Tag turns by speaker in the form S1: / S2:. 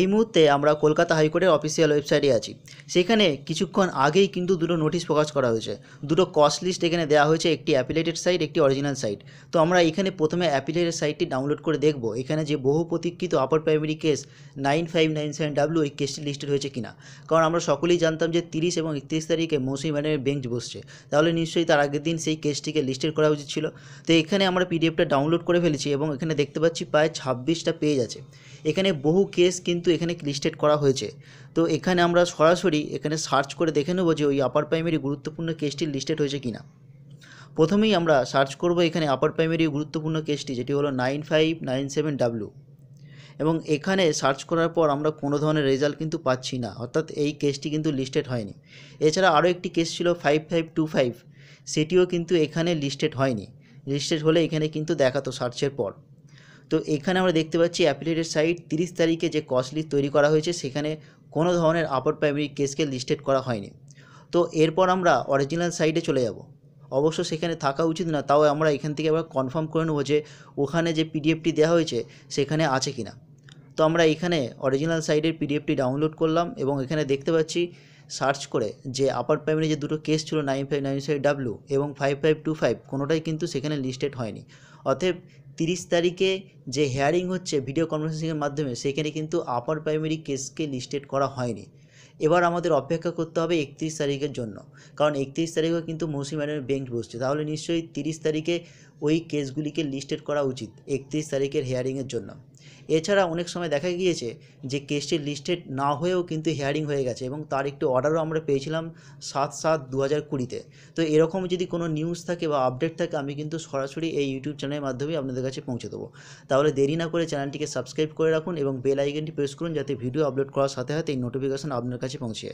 S1: এই মুহূর্তে আমরা কলকাতা হাইকোর্টের অফিসিয়াল ওয়েবসাইটে আছি সেখানে কিছুক্ষণ আগেই কিন্তু দুটো নোটিশ প্রকাশ করা হয়েছে দুটো কস্ট লিস্ট এখানে দেওয়া হয়েছে একটি অ্যাপিলেটেড সাইট একটি অরিজিনাল সাইট তো আমরা এখানে প্রথমে অ্যাপিলেটেড সাইটটি ডাউনলোড করে দেখব এখানে যে বহু প্রতীক্ষিত upper primary case nine five nine seven W এই কেসটি লিস্টেড হয়েছে কিনা কারণ আমরা সকলেই জানতাম যে তিরিশ এবং একত্রিশ তারিখে মৌসুমি ম্যাডামের বেঞ্চ বসছে তাহলে নিশ্চয়ই তার আগের দিন সেই কেসটিকে লিস্টেড করা উচিত ছিল তো এখানে আমরা পিডিএফটা ডাউনলোড করে ফেলেছি এবং এখানে দেখতে পাচ্ছি প্রায় ছাব্বিশটা পেজ আছে এখানে বহু কেস কিন্তু কিন্তু এখানে লিস্টেড করা হয়েছে তো এখানে আমরা সরাসরি এখানে সার্চ করে দেখে নেব যে ওই আপার প্রাইমারি গুরুত্বপূর্ণ কেসটি লিস্টেড হয়েছে কিনা প্রথমেই আমরা সার্চ করব এখানে আপার প্রাইমারি গুরুত্বপূর্ণ কেসটি যেটি হলো nine five nine seven W এবং এখানে সার্চ করার পর আমরা কোনো ধরনের রেজাল্ট কিন্তু পাচ্ছি না অর্থাৎ এই কেসটি কিন্তু লিস্টেড হয়নি এছাড়া আরও একটি কেস ছিল ফাইভ ফাইভ টু ফাইভ সেটিও কিন্তু এখানে লিস্টেড হয়নি লিস্টেড হলে এখানে কিন্তু দেখাতো সার্চের পর তো এখানে আমরা দেখতে পাচ্ছি অ্যাপিলেটের সাইট তিরিশ তারিখে যে কস্টলি তৈরি করা হয়েছে সেখানে কোনো ধরনের আপার প্রাইমারি কেসকে লিস্টেড করা হয়নি তো এরপর আমরা অরিজিনাল সাইটে চলে যাব অবশ্য সেখানে থাকা উচিত না তাও আমরা এখান থেকে আবার কনফার্ম করে নেবো যে ওখানে যে পিডিএফটি দেওয়া হয়েছে সেখানে আছে কি না তো আমরা এখানে অরিজিনাল সাইটের পিডিএফটি ডাউনলোড করলাম এবং এখানে দেখতে পাচ্ছি সার্চ করে যে আপার প্রাইমারি যে দুটো কেস ছিল nine five nine five W এবং ফাইভ ফাইভ টু ফাইভ কোনোটাই কিন্তু সেখানে লিস্টেড হয়নি অতএব তিরিশ তারিখে যে হেয়ারিং হচ্ছে ভিডিও কনফারেন্সিংয়ের মাধ্যমে সেখানে কিন্তু আপার প্রাইমারি কেসকে লিস্টেড করা হয়নি এবার আমাদের অপেক্ষা করতে হবে একত্রিশ তারিখের জন্য কারণ একত্রিশ তারিখে কিন্তু মৌসুমি ম্যাডামের বেঞ্চ বসছে তাহলে নিশ্চয়ই তিরিশ তারিখে ওই কেসগুলিকে লিস্টেড করা উচিত একত্রিশ তারিখের হেয়ারিংয়ের জন্য এছাড়া অনেক সময় দেখা গিয়েছে যে কেসটি লিস্টেড না হয়েও কিন্তু হেয়ারিং হয়ে গেছে এবং তার একটি অর্ডারও আমরা পেয়েছিলাম সাত সাত দু হাজার কুড়িতে তো এরকম যদি কোনো নিউজ থাকে বা আপডেট থাকে আমি কিন্তু সরাসরি এই ইউটিউব চ্যানেলের মাধ্যমে আপনাদের কাছে পৌঁছে দেবো তাহলে দেরি না করে চ্যানেলটিকে সাবস্ক্রাইব করে রাখুন এবং বেল আইকনটি প্রেস করুন যাতে ভিডিও আপলোড করার সাথে সাথে এই নোটিফিকেশান আপনার কাছে পৌঁছে